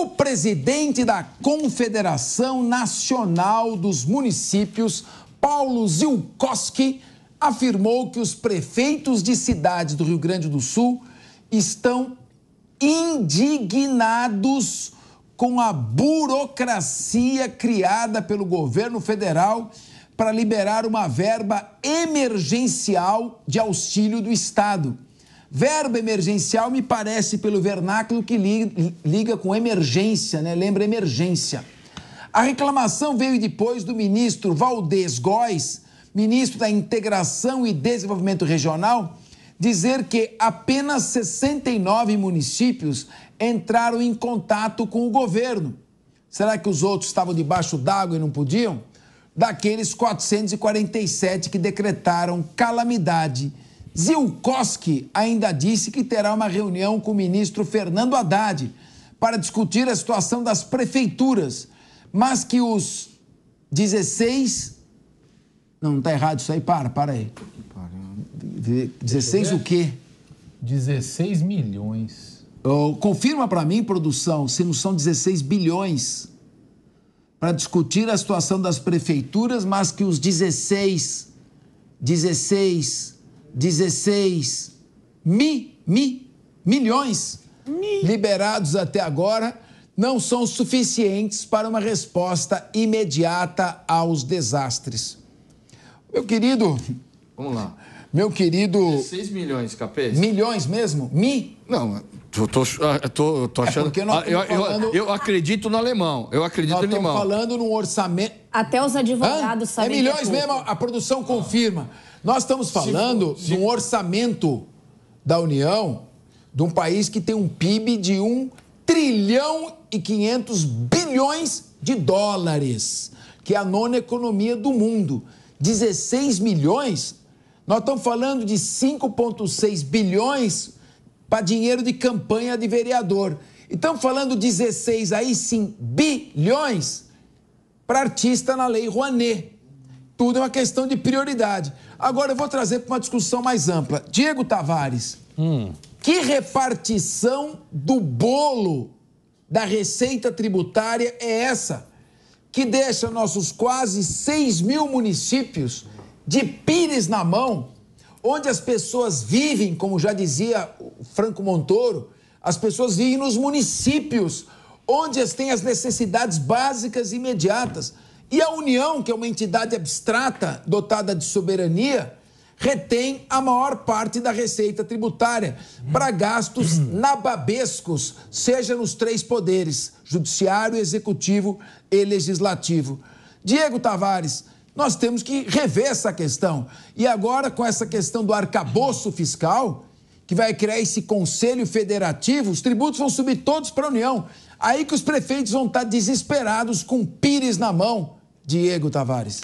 O presidente da Confederação Nacional dos Municípios, Paulo Zilkowski, afirmou que os prefeitos de cidades do Rio Grande do Sul estão indignados com a burocracia criada pelo governo federal para liberar uma verba emergencial de auxílio do Estado. Verbo emergencial me parece, pelo vernáculo, que liga com emergência, né? lembra emergência. A reclamação veio depois do ministro Valdez Góes, ministro da Integração e Desenvolvimento Regional, dizer que apenas 69 municípios entraram em contato com o governo. Será que os outros estavam debaixo d'água e não podiam? Daqueles 447 que decretaram calamidade Zilkowski ainda disse que terá uma reunião com o ministro Fernando Haddad para discutir a situação das prefeituras, mas que os 16. Não, não está errado isso aí, para, para aí. 16 o quê? 16 milhões. Oh, confirma para mim, produção, se não são 16 bilhões para discutir a situação das prefeituras, mas que os 16, 16 16 mi, mi, milhões mi. liberados até agora não são suficientes para uma resposta imediata aos desastres. Meu querido. Vamos lá. Meu querido. 16 milhões, capês. Milhões mesmo? Mi? Não, eu tô, tô, tô é achando. É nós ah, eu, falando... eu, acredito no alemão. Eu acredito nós no alemão. falando num orçamento. Até os advogados Hã? sabem. É, é milhões mesmo, a produção confirma. Nós estamos falando de um orçamento da União de um país que tem um PIB de 1 trilhão e 500 bilhões de dólares, que é a nona economia do mundo. 16 milhões, nós estamos falando de 5,6 bilhões para dinheiro de campanha de vereador. E estamos falando 16 aí sim bilhões para artista na Lei Rouanet tudo é uma questão de prioridade. Agora eu vou trazer para uma discussão mais ampla. Diego Tavares, hum. que repartição do bolo da receita tributária é essa que deixa nossos quase 6 mil municípios de pires na mão, onde as pessoas vivem, como já dizia Franco Montoro, as pessoas vivem nos municípios, onde as têm as necessidades básicas imediatas. E a União, que é uma entidade abstrata dotada de soberania, retém a maior parte da receita tributária para gastos uhum. nababescos, seja nos três poderes, judiciário, executivo e legislativo. Diego Tavares, nós temos que rever essa questão. E agora, com essa questão do arcabouço fiscal, que vai criar esse conselho federativo, os tributos vão subir todos para a União. Aí que os prefeitos vão estar desesperados com pires na mão Diego Tavares.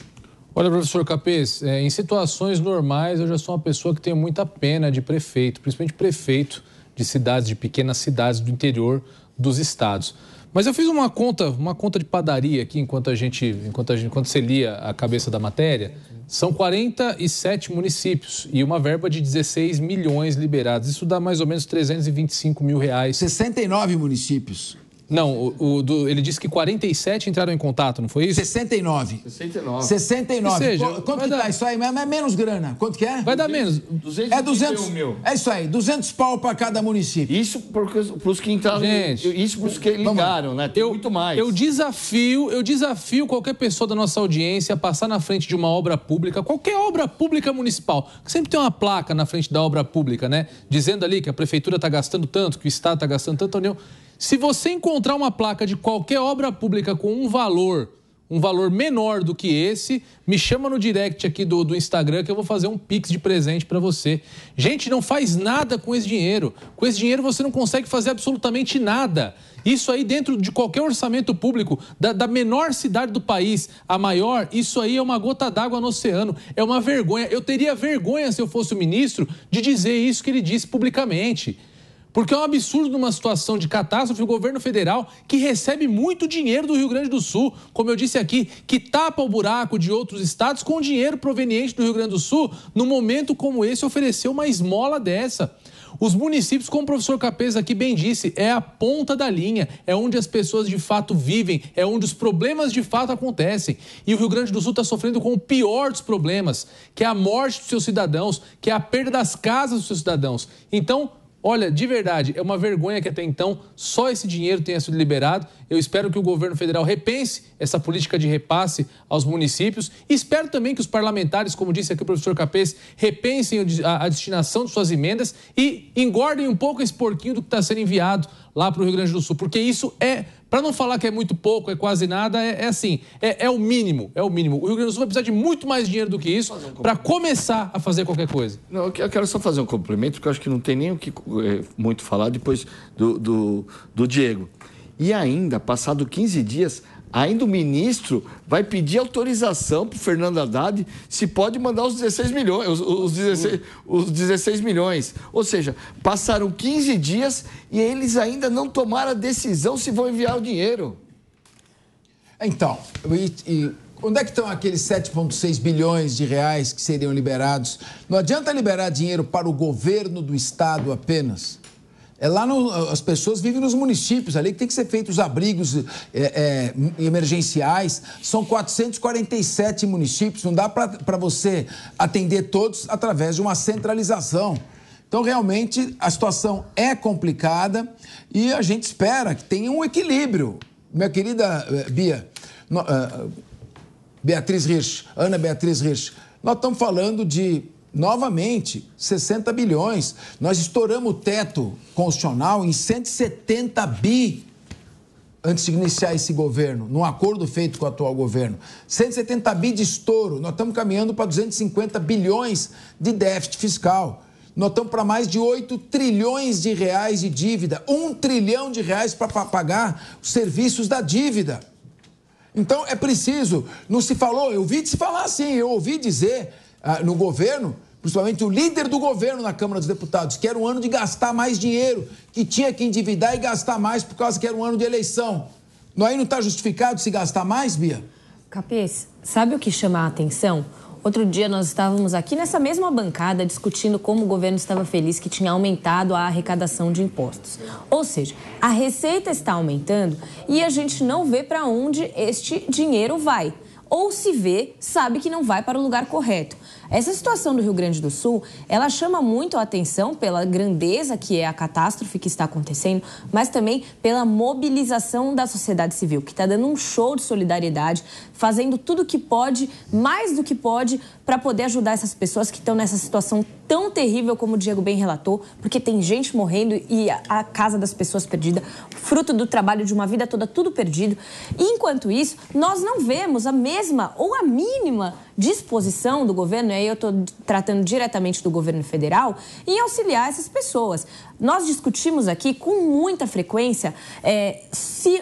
Olha, professor Capês, é, em situações normais eu já sou uma pessoa que tenho muita pena de prefeito, principalmente prefeito de cidades, de pequenas cidades do interior dos estados. Mas eu fiz uma conta, uma conta de padaria aqui enquanto a gente, enquanto, a gente, enquanto você lia a cabeça da matéria. São 47 municípios e uma verba de 16 milhões liberados. Isso dá mais ou menos 325 mil reais. 69 municípios. Não, o, o do, ele disse que 47 entraram em contato, não foi isso? 69. 69. 69. Ou seja, quanto que tá isso aí? Mas é menos grana. Quanto que é? Vai dar menos. 200 é 200 mil. É isso aí, 200 pau para cada município. Isso para os que entraram, Gente, isso para os que ligaram, né? Tem eu, muito mais. Eu desafio, eu desafio qualquer pessoa da nossa audiência a passar na frente de uma obra pública, qualquer obra pública municipal, que sempre tem uma placa na frente da obra pública, né? Dizendo ali que a prefeitura está gastando tanto, que o Estado está gastando tanto, a União... Se você encontrar uma placa de qualquer obra pública com um valor, um valor menor do que esse, me chama no direct aqui do, do Instagram que eu vou fazer um pix de presente para você. Gente, não faz nada com esse dinheiro. Com esse dinheiro você não consegue fazer absolutamente nada. Isso aí, dentro de qualquer orçamento público, da, da menor cidade do país à maior, isso aí é uma gota d'água no oceano. É uma vergonha. Eu teria vergonha se eu fosse o ministro de dizer isso que ele disse publicamente. Porque é um absurdo numa situação de catástrofe o governo federal, que recebe muito dinheiro do Rio Grande do Sul, como eu disse aqui, que tapa o buraco de outros estados com dinheiro proveniente do Rio Grande do Sul, num momento como esse, ofereceu uma esmola dessa. Os municípios, como o professor Capesa aqui bem disse, é a ponta da linha, é onde as pessoas de fato vivem, é onde os problemas de fato acontecem. E o Rio Grande do Sul está sofrendo com o pior dos problemas, que é a morte dos seus cidadãos, que é a perda das casas dos seus cidadãos. Então, Olha, de verdade, é uma vergonha que até então só esse dinheiro tenha sido liberado. Eu espero que o governo federal repense essa política de repasse aos municípios. espero também que os parlamentares, como disse aqui o professor Capês, repensem a destinação de suas emendas e engordem um pouco esse porquinho do que está sendo enviado lá para o Rio Grande do Sul, porque isso é para não falar que é muito pouco, é quase nada, é, é assim, é, é, o mínimo, é o mínimo. O Rio Grande do Sul vai precisar de muito mais dinheiro do que isso um para começar a fazer qualquer coisa. Não, eu quero só fazer um complemento, porque eu acho que não tem nem o que eh, muito falar depois do, do, do Diego. E ainda, passado 15 dias, Ainda o ministro vai pedir autorização para o Fernando Haddad se pode mandar os 16 milhões, os, os, 16, os 16 milhões. Ou seja, passaram 15 dias e eles ainda não tomaram a decisão se vão enviar o dinheiro. Então, e, e onde é que estão aqueles 7,6 bilhões de reais que seriam liberados? Não adianta liberar dinheiro para o governo do estado apenas é lá no, as pessoas vivem nos municípios ali que tem que ser feito os abrigos é, é, emergenciais. São 447 municípios, não dá para você atender todos através de uma centralização. Então, realmente, a situação é complicada e a gente espera que tenha um equilíbrio. Minha querida eh, Bia, no, uh, Beatriz Rich, Ana Beatriz Rich, nós estamos falando de novamente 60 bilhões. Nós estouramos o teto constitucional em 170 bi antes de iniciar esse governo, num acordo feito com o atual governo. 170 bi de estouro, nós estamos caminhando para 250 bilhões de déficit fiscal. Nós estamos para mais de 8 trilhões de reais de dívida, 1 trilhão de reais para pagar os serviços da dívida. Então é preciso, não se falou, eu ouvi se falar assim, eu ouvi dizer ah, no governo principalmente o líder do governo na Câmara dos Deputados, que era um ano de gastar mais dinheiro, que tinha que endividar e gastar mais por causa que era um ano de eleição. Não é aí não está justificado se gastar mais, Bia? Capês, sabe o que chama a atenção? Outro dia nós estávamos aqui nessa mesma bancada discutindo como o governo estava feliz que tinha aumentado a arrecadação de impostos. Ou seja, a receita está aumentando e a gente não vê para onde este dinheiro vai. Ou se vê, sabe que não vai para o lugar correto. Essa situação do Rio Grande do Sul, ela chama muito a atenção pela grandeza que é a catástrofe que está acontecendo, mas também pela mobilização da sociedade civil, que está dando um show de solidariedade, fazendo tudo o que pode, mais do que pode, para poder ajudar essas pessoas que estão nessa situação tão terrível como o Diego bem relatou, porque tem gente morrendo e a casa das pessoas perdida, fruto do trabalho de uma vida toda, tudo perdido. E enquanto isso, nós não vemos a mesma ou a mínima disposição do governo, e aí eu estou tratando diretamente do governo federal, em auxiliar essas pessoas. Nós discutimos aqui com muita frequência é,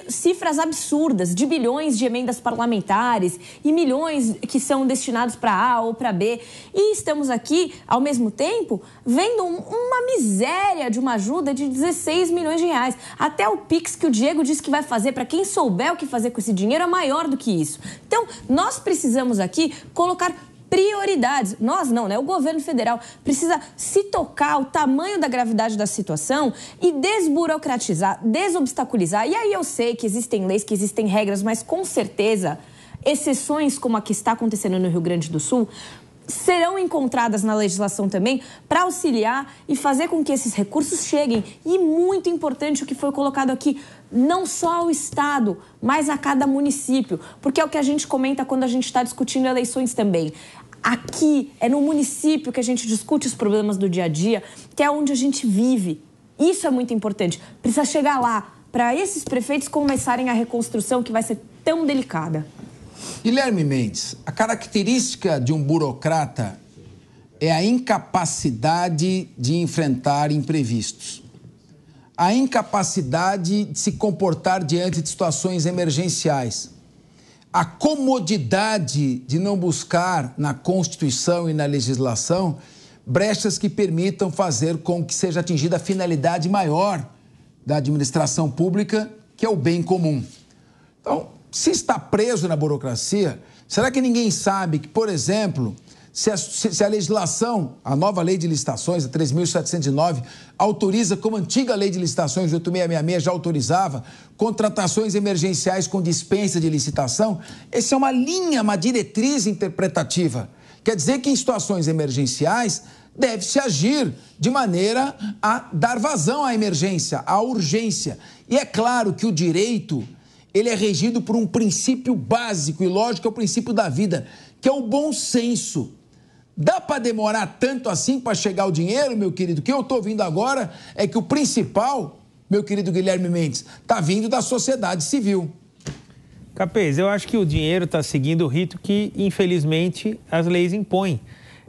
cifras absurdas de bilhões de emendas parlamentares e milhões que são destinados para A ou para B. E estamos aqui, ao mesmo tempo, vendo uma miséria de uma ajuda de 16 milhões de reais. Até o Pix que o Diego disse que vai fazer para quem souber o que fazer com esse dinheiro é maior do que isso. Então, nós precisamos aqui colocar prioridades. Nós não, né? O governo federal precisa se tocar o tamanho da gravidade da situação e desburocratizar, desobstaculizar. E aí eu sei que existem leis, que existem regras, mas com certeza exceções como a que está acontecendo no Rio Grande do Sul serão encontradas na legislação também para auxiliar e fazer com que esses recursos cheguem. E muito importante o que foi colocado aqui, não só ao Estado, mas a cada município, porque é o que a gente comenta quando a gente está discutindo eleições também aqui, é no município que a gente discute os problemas do dia a dia, que é onde a gente vive. Isso é muito importante. Precisa chegar lá para esses prefeitos começarem a reconstrução que vai ser tão delicada. Guilherme Mendes, a característica de um burocrata é a incapacidade de enfrentar imprevistos, a incapacidade de se comportar diante de situações emergenciais a comodidade de não buscar na Constituição e na legislação brechas que permitam fazer com que seja atingida a finalidade maior da administração pública, que é o bem comum. Então, se está preso na burocracia, será que ninguém sabe que, por exemplo, se a, se a legislação, a nova lei de licitações, a 3.709, autoriza, como a antiga lei de licitações, 8666, já autorizava, contratações emergenciais com dispensa de licitação, essa é uma linha, uma diretriz interpretativa. Quer dizer que em situações emergenciais deve-se agir de maneira a dar vazão à emergência, à urgência. E é claro que o direito ele é regido por um princípio básico e lógico, é o princípio da vida, que é o bom senso. Dá para demorar tanto assim para chegar o dinheiro, meu querido? O que eu estou ouvindo agora é que o principal, meu querido Guilherme Mendes, está vindo da sociedade civil. Capês, eu acho que o dinheiro está seguindo o rito que, infelizmente, as leis impõem.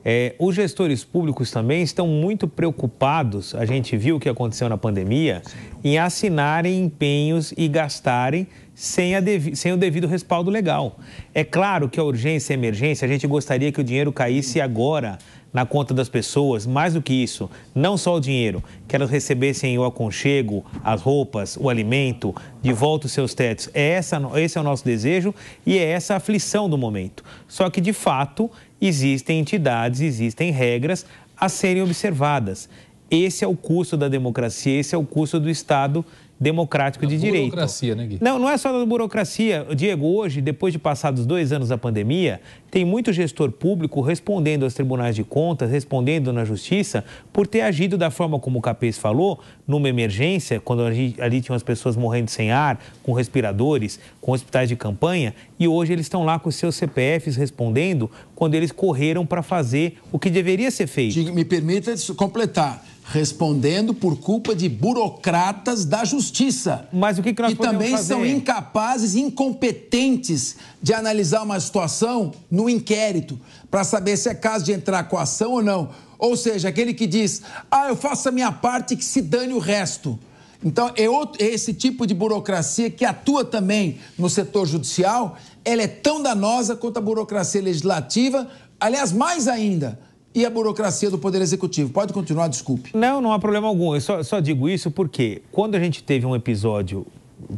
É, os gestores públicos também estão muito preocupados, a gente viu o que aconteceu na pandemia, em assinarem empenhos e gastarem sem, devi, sem o devido respaldo legal. É claro que a urgência e a emergência, a gente gostaria que o dinheiro caísse agora na conta das pessoas, mais do que isso, não só o dinheiro, que elas recebessem o aconchego, as roupas, o alimento, de volta os seus tetos. É essa, esse é o nosso desejo e é essa a aflição do momento. Só que, de fato, existem entidades, existem regras a serem observadas. Esse é o custo da democracia, esse é o custo do Estado democrático da é de direito. Burocracia, né, Gui? Não, não é só da burocracia. Diego, hoje, depois de passados dois anos da pandemia, tem muito gestor público respondendo aos tribunais de contas, respondendo na justiça, por ter agido da forma como o Capês falou, numa emergência, quando ali, ali tinham as pessoas morrendo sem ar, com respiradores, com hospitais de campanha, e hoje eles estão lá com seus CPFs respondendo quando eles correram para fazer o que deveria ser feito. Me permita completar respondendo por culpa de burocratas da justiça. Mas o que, que nós que também fazer? são incapazes, incompetentes de analisar uma situação no inquérito para saber se é caso de entrar com ação ou não. Ou seja, aquele que diz: "Ah, eu faço a minha parte que se dane o resto". Então, é, outro, é esse tipo de burocracia que atua também no setor judicial, ela é tão danosa quanto a burocracia legislativa, aliás, mais ainda e a burocracia do Poder Executivo. Pode continuar, desculpe. Não, não há problema algum. Eu só, só digo isso porque quando a gente teve um episódio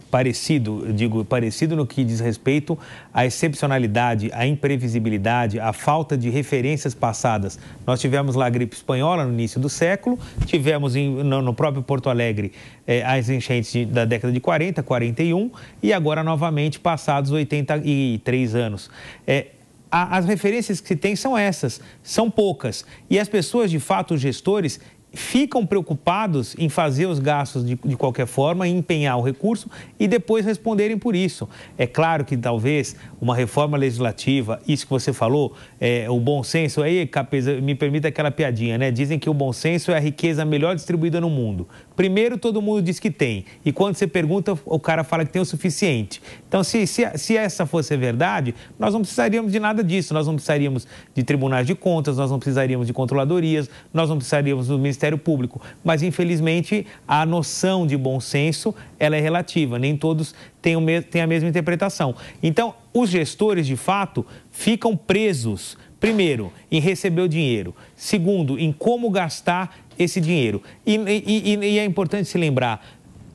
parecido, digo, parecido no que diz respeito à excepcionalidade, à imprevisibilidade, à falta de referências passadas. Nós tivemos lá a gripe espanhola no início do século, tivemos em, no, no, próprio Porto Alegre eh, as enchentes de, da década de 40, 41 e agora novamente passados 83 anos. Eh, a, as referências que se tem são essas, são poucas. E as pessoas, de fato, os gestores, ficam preocupados em fazer os gastos de, de, qualquer forma, em empenhar o recurso e depois responderem por isso. É claro que talvez uma reforma legislativa, isso que você falou, é, o bom senso, aí, Capesa, me permita aquela piadinha, né? Dizem que o bom senso é a riqueza melhor distribuída no mundo. Primeiro, todo mundo diz que tem. E quando você pergunta, o cara fala que tem o suficiente. Então, se, se, se essa fosse verdade, nós não precisaríamos de nada disso. Nós não precisaríamos de tribunais de contas, nós não precisaríamos de controladorias, nós não precisaríamos do Ministério Público. Mas, infelizmente, a noção de bom senso ela é relativa. Nem todos têm, o, têm a mesma interpretação. Então, os gestores, de fato, ficam presos. Primeiro, em receber o dinheiro. Segundo, em como gastar esse dinheiro. E, e, e é importante se lembrar,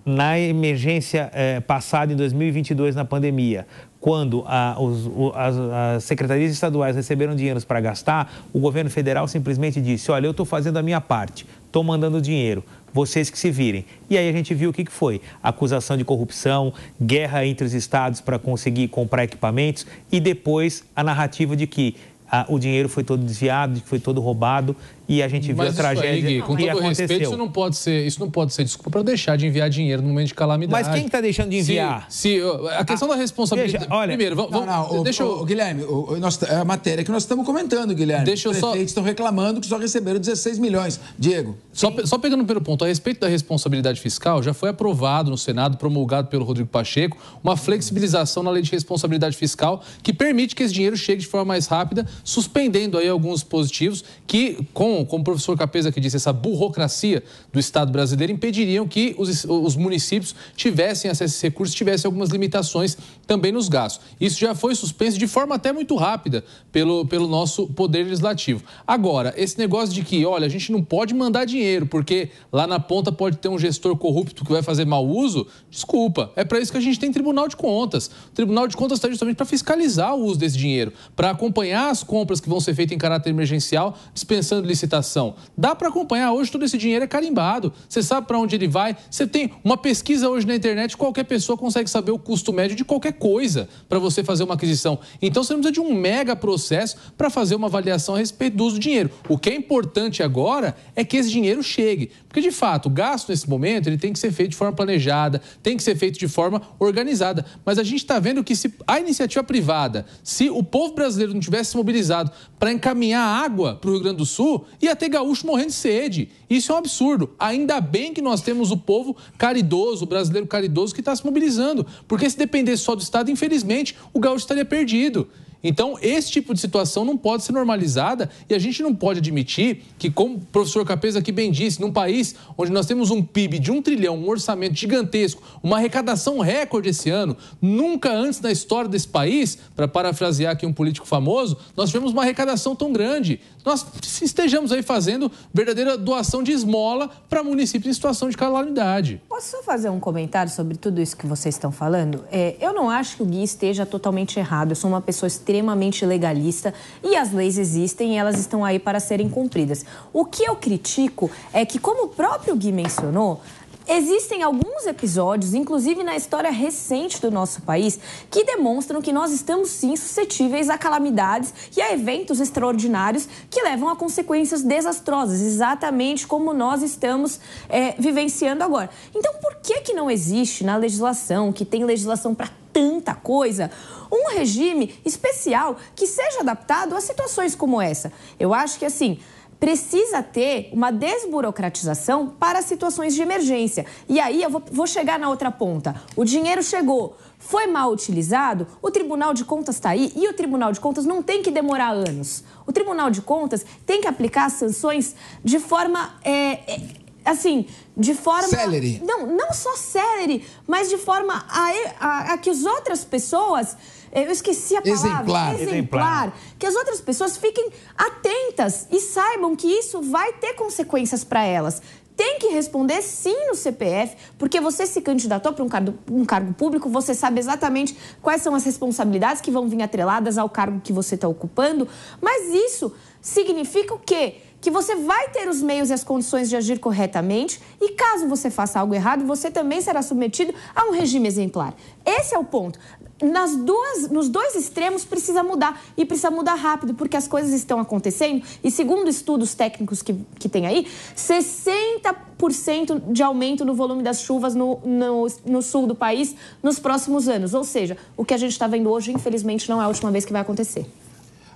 na emergência eh, passada, em 2022, na pandemia, quando os, o, as, as, secretarias estaduais receberam dinheiros para gastar, o governo federal simplesmente disse: Olha, eu estou fazendo a minha parte, estou mandando dinheiro, vocês que se virem. E aí a gente viu o que, que foi: acusação de corrupção, guerra entre os estados para conseguir comprar equipamentos e depois a narrativa de que ah, o dinheiro foi todo desviado, de que foi todo roubado e a gente viu a tragédia aí, Gui, com todo aconteceu. Respeito, isso não pode ser, isso não pode ser desculpa para deixar de enviar dinheiro no momento de calamidade. Mas quem está deixando de enviar? Se, se a questão ah, da responsabilidade. Veja, olha, primeiro, vamos, não, não, o, deixa eu, o, Guilherme, o, nós, é a matéria que nós estamos comentando, Guilherme. Deixa eu só. estão reclamando que só receberam 16 milhões, Diego. Só, só pegando pelo ponto, a respeito da responsabilidade fiscal, já foi aprovado no Senado, promulgado pelo Rodrigo Pacheco, uma flexibilização na lei de responsabilidade fiscal que permite que esse dinheiro chegue de forma mais rápida, suspendendo aí alguns positivos que com como o professor Capesa que disse, essa burocracia do Estado brasileiro impediriam que os, os municípios tivessem acesso a esses recursos, tivessem algumas limitações também nos gastos. Isso já foi suspenso de forma até muito rápida pelo, pelo nosso Poder Legislativo. Agora, esse negócio de que, olha, a gente não pode mandar dinheiro, porque lá na ponta pode ter um gestor corrupto que vai fazer mau uso, desculpa, é para isso que a gente tem Tribunal de Contas. O Tribunal de Contas está justamente para fiscalizar o uso desse dinheiro, para acompanhar as compras que vão ser feitas em caráter emergencial, dispensando licitações licitação. Dá para acompanhar hoje, todo esse dinheiro é carimbado. Você sabe para onde ele vai. Você tem uma pesquisa hoje na internet, qualquer pessoa consegue saber o custo médio de qualquer coisa para você fazer uma aquisição. Então você não precisa de um mega processo para fazer uma avaliação a respeito do uso do dinheiro. O que é importante agora é que esse dinheiro chegue. Porque, de fato, o gasto nesse momento ele tem que ser feito de forma planejada, tem que ser feito de forma organizada. Mas a gente está vendo que se a iniciativa privada, se o povo brasileiro não tivesse se mobilizado para encaminhar água para o Rio Grande do Sul, ia ter gaúcho morrendo de sede. Isso é um absurdo. Ainda bem que nós temos o povo caridoso, o brasileiro caridoso, que está se mobilizando. Porque se dependesse só do Estado, infelizmente, o gaúcho estaria perdido. Então, esse tipo de situação não pode ser normalizada e a gente não pode admitir que, como o professor Capesa aqui bem disse, num país onde nós temos um PIB de um trilhão, um orçamento gigantesco, uma arrecadação recorde esse ano, nunca antes na história desse país, para parafrasear aqui um político famoso, nós tivemos uma arrecadação tão grande. Nós estejamos aí fazendo verdadeira doação de esmola para municípios em situação de calamidade. Posso só fazer um comentário sobre tudo isso que vocês estão falando? É, eu não acho que o Gui esteja totalmente errado. Eu sou uma pessoa extremamente extremamente legalista e as leis existem e elas estão aí para serem cumpridas. O que eu critico é que, como o próprio Gui mencionou, Existem alguns episódios, inclusive na história recente do nosso país, que demonstram que nós estamos sim suscetíveis a calamidades e a eventos extraordinários que levam a consequências desastrosas, exatamente como nós estamos é, vivenciando agora. Então, por que que não existe na legislação, que tem legislação para tanta coisa, um regime especial que seja adaptado a situações como essa. Eu acho que assim precisa ter uma desburocratização para situações de emergência. E aí eu vou, vou, chegar na outra ponta. O dinheiro chegou, foi mal utilizado, o Tribunal de Contas está aí e o Tribunal de Contas não tem que demorar anos. O Tribunal de Contas tem que aplicar sanções de forma é, é assim, de forma... Celery. Não, não só celery, mas de forma a, a, a que as outras pessoas... Eu esqueci a palavra. Exemplar. Exemplar. Exemplar. Que as outras pessoas fiquem atentas e saibam que isso vai ter consequências para elas tem que responder sim no CPF, porque você se candidatou para um cargo, um cargo público, você sabe exatamente quais são as responsabilidades que vão vir atreladas ao cargo que você está ocupando, mas isso significa o quê? que você vai ter os meios e as condições de agir corretamente e caso você faça algo errado, você também será submetido a um regime exemplar. Esse é o ponto. Nas duas, nos dois extremos precisa mudar e precisa mudar rápido, porque as coisas estão acontecendo e segundo estudos técnicos que, que tem aí, 60% de aumento no volume das chuvas no, no, no sul do país nos próximos anos. Ou seja, o que a gente está vendo hoje, infelizmente, não é a última vez que vai acontecer.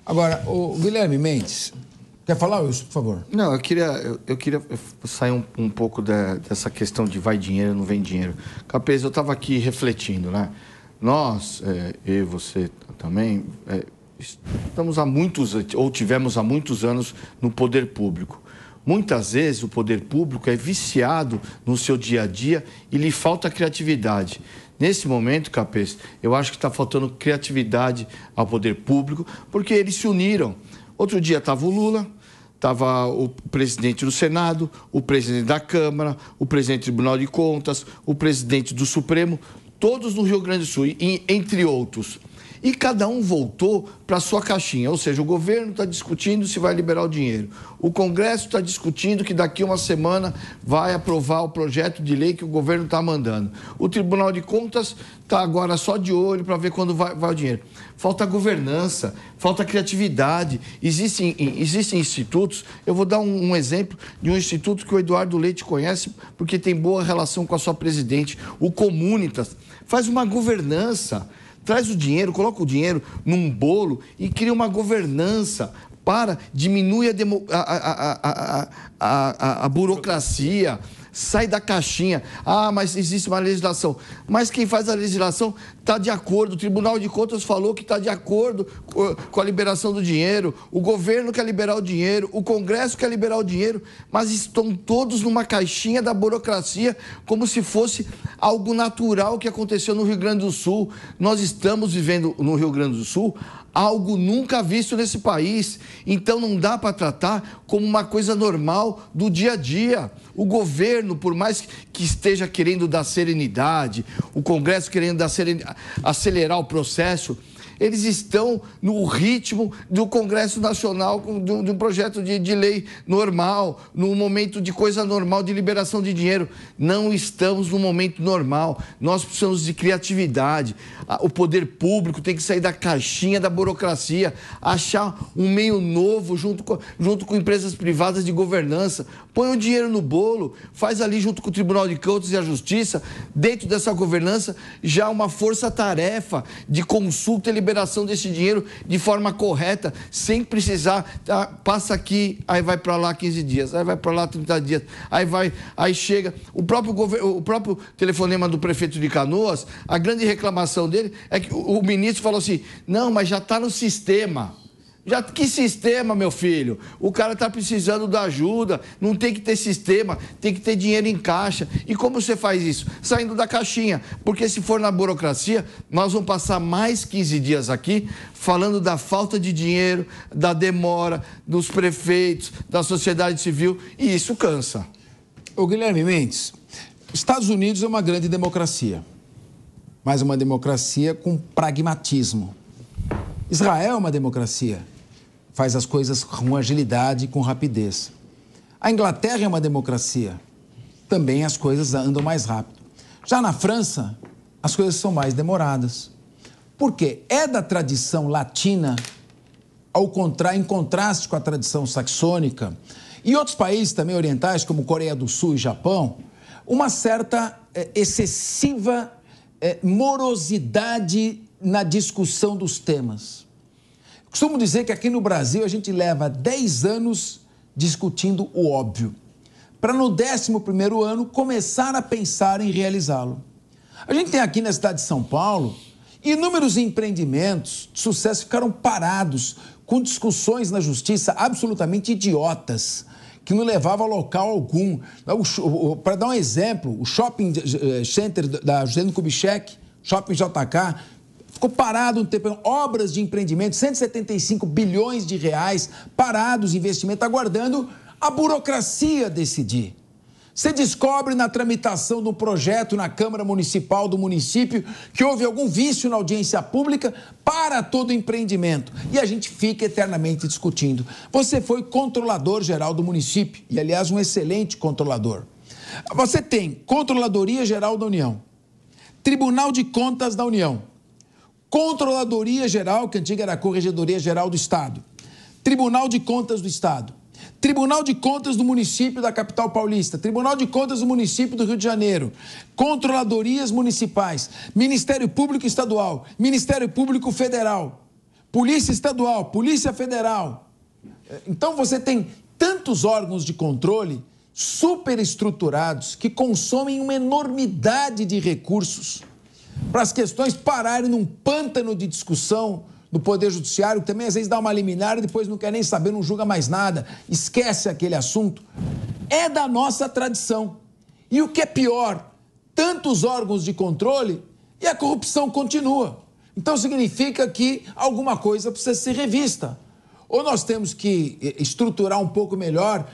Agora, o Guilherme Mendes, Quer falar, Wilson, por favor? Não, eu queria, eu, eu queria sair um, um pouco da, dessa questão de vai dinheiro, não vem dinheiro. Capês, eu estava aqui refletindo, né? Nós, é, eu você também, é, estamos há muitos, ou tivemos há muitos anos no poder público. Muitas vezes o poder público é viciado no seu dia a dia e lhe falta criatividade. Nesse momento, Capês, eu acho que está faltando criatividade ao poder público, porque eles se uniram. Outro dia estava o Lula, estava o presidente do Senado, o presidente da Câmara, o presidente do Tribunal de Contas, o presidente do Supremo, todos no Rio Grande do Sul, entre outros e cada um voltou para sua caixinha. Ou seja, o governo está discutindo se vai liberar o dinheiro, o Congresso está discutindo que daqui uma semana vai aprovar o projeto de lei que o governo está mandando, o Tribunal de Contas está agora só de olho para ver quando vai, vai o dinheiro. Falta governança, falta criatividade. Existem, existem institutos. Eu vou dar um, um exemplo de um instituto que o Eduardo Leite conhece porque tem boa relação com a sua presidente, o Comunitas. Faz uma governança Traz o dinheiro, coloca o dinheiro num bolo e cria uma governança para, diminui a, a, a, a burocracia, sai da caixinha. Ah, mas existe uma legislação. Mas quem faz a legislação está de acordo. O Tribunal de Contas falou que está de acordo eh, com a liberação do dinheiro. O governo quer liberar o dinheiro. O Congresso quer liberar o dinheiro. Mas estão todos numa caixinha da burocracia, como se fosse algo natural que aconteceu no Rio Grande do Sul. Nós estamos vivendo no Rio Grande do Sul algo nunca visto nesse país. Então não dá para tratar como uma coisa normal do dia a dia. O governo, por mais que esteja querendo dar serenidade, o Congresso querendo dar acelerar o processo, eles estão no ritmo do Congresso Nacional, de um projeto de, de lei normal, num momento de coisa normal, de liberação de dinheiro. Não estamos num momento normal. Nós precisamos de criatividade. O poder público tem que sair da caixinha da burocracia, achar um meio novo junto com, junto com empresas privadas de governança. Põe o dinheiro no bolo, faz ali junto com o Tribunal de Contas e a Justiça, dentro dessa governança, já uma força-tarefa de consulta e liberação desse dinheiro de forma correta, sem precisar, tá? passa aqui, aí vai para lá 15 dias, aí vai para lá 30 dias, aí vai, aí chega. O próprio, o próprio telefonema do prefeito de Canoas, a grande reclamação dele é que o ministro falou assim: não, mas já está no sistema. Já que sistema, meu filho? O cara está precisando da ajuda, não tem que ter sistema, tem que ter dinheiro em caixa. E como você faz isso? Saindo da caixinha. Porque se for na burocracia, nós vamos passar mais 15 dias aqui falando da falta de dinheiro, da demora, dos prefeitos, da sociedade civil, e isso cansa. O Guilherme Mendes, Estados Unidos é uma grande democracia, mas uma democracia com pragmatismo. Israel é uma democracia, faz as coisas com agilidade e com rapidez. A Inglaterra é uma democracia. Também as coisas andam mais rápido. Já na França, as coisas são mais demoradas. Por quê? É da tradição latina, ao contra... em contraste com a tradição saxônica, e outros países também orientais, como Coreia do Sul e Japão, uma certa é, excessiva é, morosidade na discussão dos temas. Costumo dizer que aqui no Brasil a gente leva 10 anos discutindo o óbvio, para no 11 ano começar a pensar em realizá-lo. A gente tem aqui na cidade de São Paulo inúmeros empreendimentos de sucesso ficaram parados com discussões na justiça absolutamente idiotas que não levava a local algum. Para dar um exemplo, o shopping eh, center da Juscelino Kubitschek, shopping JK, ficou parado um tempo. Obras de empreendimento, 175 bilhões de reais parados, investimento, aguardando a burocracia decidir. Você descobre na tramitação do projeto na Câmara Municipal do município que houve algum vício na audiência pública para todo empreendimento. E a gente fica eternamente discutindo. Você foi controlador geral do município, e aliás, um excelente controlador. Você tem Controladoria Geral da União, Tribunal de Contas da União Controladoria Geral, que antiga era Corregedoria Geral do Estado, Tribunal de Contas do Estado, Tribunal de Contas do município da capital paulista, Tribunal de Contas do município do Rio de Janeiro, controladorias municipais, Ministério Público Estadual, Ministério Público Federal, Polícia Estadual, Polícia Federal. Então você tem tantos órgãos de controle superestruturados que consomem uma enormidade de recursos para as questões pararem num pântano de discussão do Poder Judiciário, que também às vezes dá uma liminar e depois não quer nem saber, não julga mais nada, esquece aquele assunto. É da nossa tradição. E o que é pior, tantos órgãos de controle e a corrupção continua. Então significa que alguma coisa precisa ser revista. Ou nós temos que eh, estruturar um pouco melhor,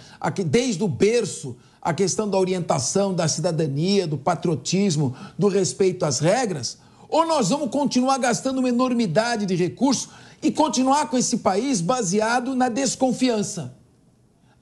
desde o berço, a questão da orientação, da cidadania, do patriotismo, do respeito às regras? Ou nós vamos continuar gastando uma enormidade de recursos e continuar com esse país baseado na desconfiança?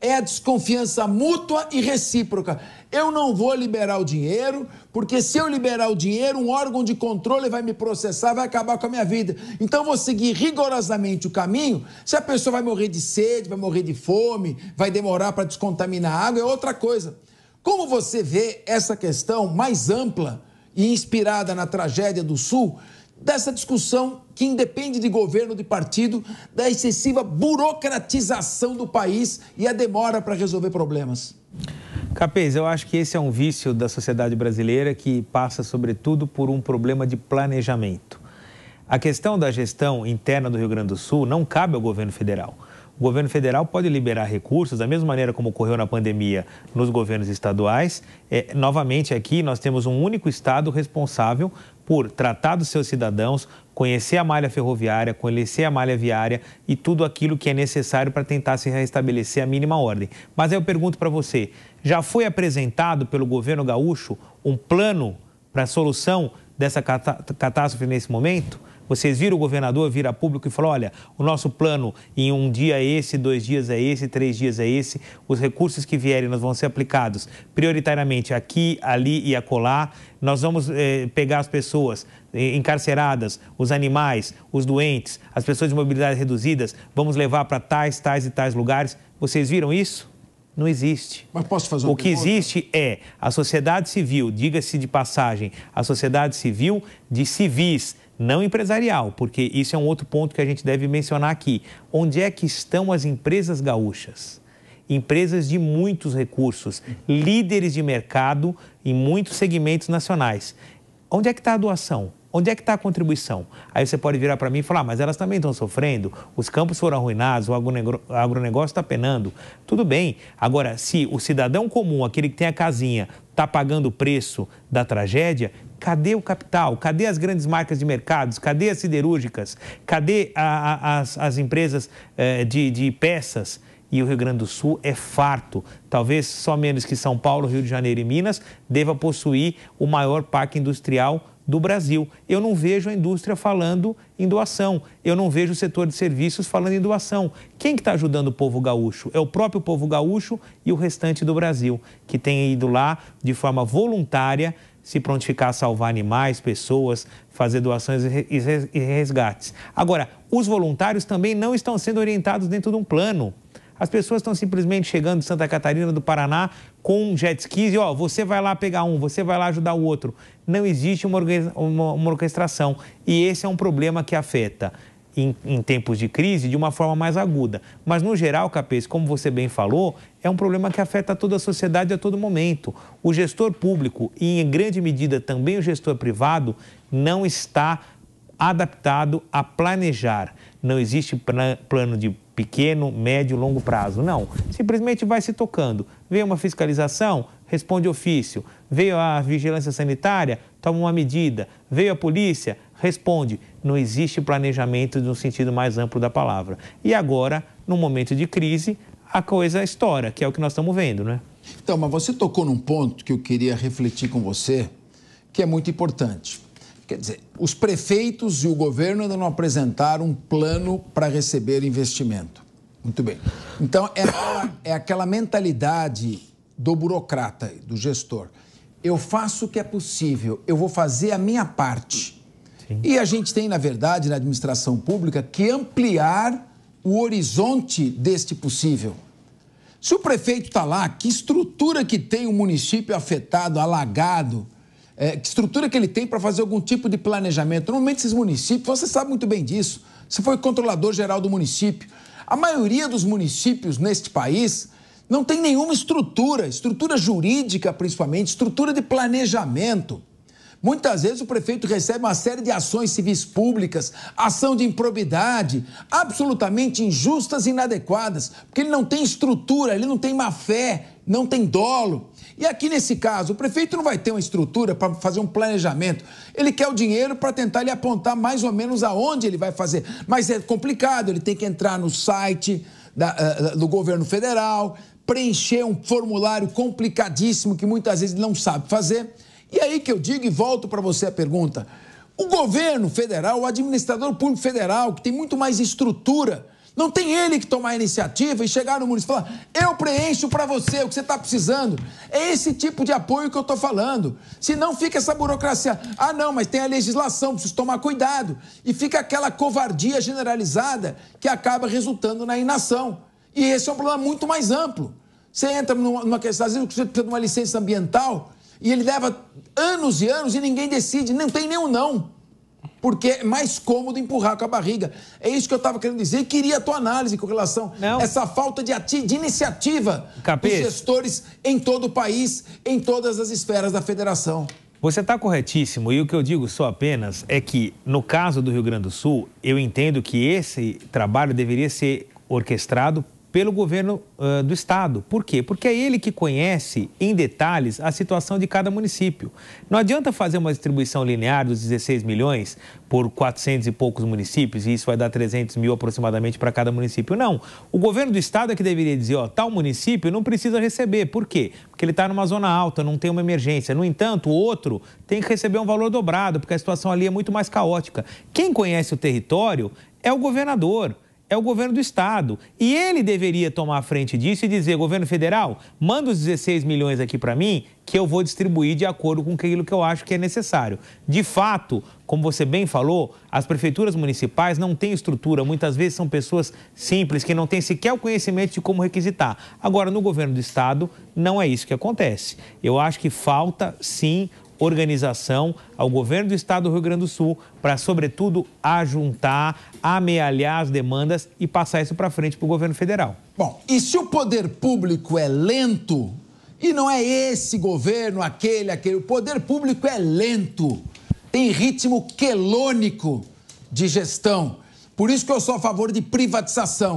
É a desconfiança mútua e recíproca. Eu não vou liberar o dinheiro, porque se eu liberar o dinheiro, um órgão de controle vai me processar, vai acabar com a minha vida. Então vou seguir rigorosamente o caminho. Se a pessoa vai morrer de sede, vai morrer de fome, vai demorar para descontaminar a água, é outra coisa. Como você vê essa questão mais ampla e inspirada na tragédia do Sul, dessa discussão que independe de governo de partido, da excessiva burocratização do país e a demora para resolver problemas? Capês, eu acho que esse é um vício da sociedade brasileira que passa, sobretudo, por um problema de planejamento. A questão da gestão interna do Rio Grande do Sul não cabe ao governo federal. O governo federal pode liberar recursos, da mesma maneira como ocorreu na pandemia nos governos estaduais. É, novamente, aqui nós temos um único estado responsável por tratar dos seus cidadãos, conhecer a malha ferroviária, conhecer a malha viária e tudo aquilo que é necessário para tentar se restabelecer a mínima ordem. Mas aí eu pergunto para você: já foi apresentado pelo governo gaúcho um plano para a solução dessa catástrofe nesse momento? Vocês viram o governador vir a público e falar: olha, o nosso plano em um dia é esse, dois dias é esse, três dias é esse, os recursos que vierem nós vão ser aplicados prioritariamente aqui, ali e acolá. Nós vamos eh, pegar as pessoas encarceradas, os animais, os doentes, as pessoas de mobilidade reduzidas, vamos levar para tais, tais e tais lugares. Vocês viram isso? Não existe. Mas posso fazer uma O que pergunta? existe é a sociedade civil, diga-se de passagem, a sociedade civil de civis, não empresarial, porque isso é um outro ponto que a gente deve mencionar aqui. Onde é que estão as empresas gaúchas? Empresas de muitos recursos, líderes de mercado em muitos segmentos nacionais. Onde é que está a doação? Onde é que está a contribuição? Aí você pode virar para mim e falar, ah, mas elas também estão sofrendo, os campos foram arruinados, o agronegócio está penando. Tudo bem. Agora, se o cidadão comum, aquele que tem a casinha, está pagando o preço da tragédia, cadê o capital? Cadê as grandes marcas de mercados? Cadê as siderúrgicas? Cadê a, a, as, as, empresas eh, de, de peças? e o Rio Grande do Sul é farto. Talvez só menos que São Paulo, Rio de Janeiro e Minas deva possuir o maior parque industrial do Brasil. Eu não vejo a indústria falando em doação, eu não vejo o setor de serviços falando em doação. Quem que está ajudando o povo gaúcho? É o próprio povo gaúcho e o restante do Brasil, que tem ido lá de forma voluntária se prontificar a salvar animais, pessoas, fazer doações e resgates. Agora, os voluntários também não estão sendo orientados dentro de um plano. As pessoas estão simplesmente chegando de Santa Catarina, do Paraná, com jet skis e, ó, você vai lá pegar um, você vai lá ajudar o outro não existe uma, uma, uma orquestração. E esse é um problema que afeta em, em, tempos de crise de uma forma mais aguda. Mas, no geral, Capês, como você bem falou, é um problema que afeta toda a sociedade a todo momento. O gestor público e, em grande medida, também o gestor privado não está adaptado a planejar. Não existe plano de pequeno, médio, longo prazo. Não. Simplesmente vai se tocando. Vem uma fiscalização, responde ofício. Veio a vigilância sanitária, toma uma medida. Veio a polícia, responde. Não existe planejamento no sentido mais amplo da palavra. E agora, no momento de crise, a coisa estoura, que é o que nós estamos vendo, né? Então, mas você tocou num ponto que eu queria refletir com você, que é muito importante. Quer dizer, os prefeitos e o governo ainda não apresentaram um plano para receber investimento. Muito bem. Então, é é aquela mentalidade do burocrata, do gestor. Eu faço o que é possível, eu vou fazer a minha parte. Sim. E a gente tem, na verdade, na administração pública, que ampliar o horizonte deste possível. Se o prefeito está lá, que estrutura que tem o um município afetado, alagado, é, que estrutura que ele tem para fazer algum tipo de planejamento? Normalmente esses municípios, você sabe muito bem disso, você foi controlador geral do município. A maioria dos municípios neste país não tem nenhuma estrutura, estrutura jurídica principalmente, estrutura de planejamento. Muitas vezes o prefeito recebe uma série de ações civis públicas, ação de improbidade, absolutamente injustas e inadequadas, porque ele não tem estrutura, ele não tem má fé, não tem dolo. E aqui nesse caso, o prefeito não vai ter uma estrutura para fazer um planejamento. Ele quer o dinheiro para tentar lhe apontar mais ou menos aonde ele vai fazer. Mas é complicado, ele tem que entrar no site da, eh, eh, do governo federal, preencher um formulário complicadíssimo que muitas vezes não sabe fazer. E aí que eu digo e volto para você a pergunta: o governo federal, o administrador público federal, que tem muito mais estrutura, não tem ele que tomar a iniciativa e chegar no município e falar: eu preencho para você o que você está precisando. É esse tipo de apoio que eu estou falando. Senão fica essa burocracia. Ah, não, mas tem a legislação, preciso tomar cuidado. E fica aquela covardia generalizada que acaba resultando na inação. E esse é um problema muito mais amplo. Você entra numa questão, às vezes você precisa de uma licença ambiental e ele leva anos e anos e ninguém decide, não tem nenhum não. Porque é mais cômodo empurrar com a barriga. É isso que eu estava querendo dizer e queria a tua análise com relação não. a essa falta de, de iniciativa dos gestores em todo o país, em todas as esferas da federação. Você está corretíssimo, e o que eu digo só apenas é que, no caso do Rio Grande do Sul, eu entendo que esse trabalho deveria ser orquestrado pelo governo uh, do estado. Por quê? Porque é ele que conhece em detalhes a situação de cada município. Não adianta fazer uma distribuição linear dos 16 milhões por 400 e poucos municípios e isso vai dar 300 mil aproximadamente para cada município. Não. O governo do estado é que deveria dizer, ó, tal município não precisa receber. Por quê? Porque ele está numa zona alta, não tem uma emergência. No entanto, o outro tem que receber um valor dobrado, porque a situação ali é muito mais caótica. Quem conhece o território é o governador é o governo do estado. E ele deveria tomar a frente disso e dizer: governo federal, manda os 16 milhões aqui para mim, que eu vou distribuir de acordo com aquilo que eu acho que é necessário. De fato, como você bem falou, as prefeituras municipais não têm estrutura, muitas vezes são pessoas simples que não têm sequer o conhecimento de como requisitar. Agora, no governo do estado, não é isso que acontece. Eu acho que falta sim organização ao governo do estado do Rio Grande do Sul para, sobretudo, ajuntar, amealhar as demandas e passar isso para frente para o governo federal. Bom, e se o poder público é lento, e não é esse governo, aquele, aquele, o poder público é lento, tem ritmo quelônico de gestão. Por isso que eu sou a favor de privatização.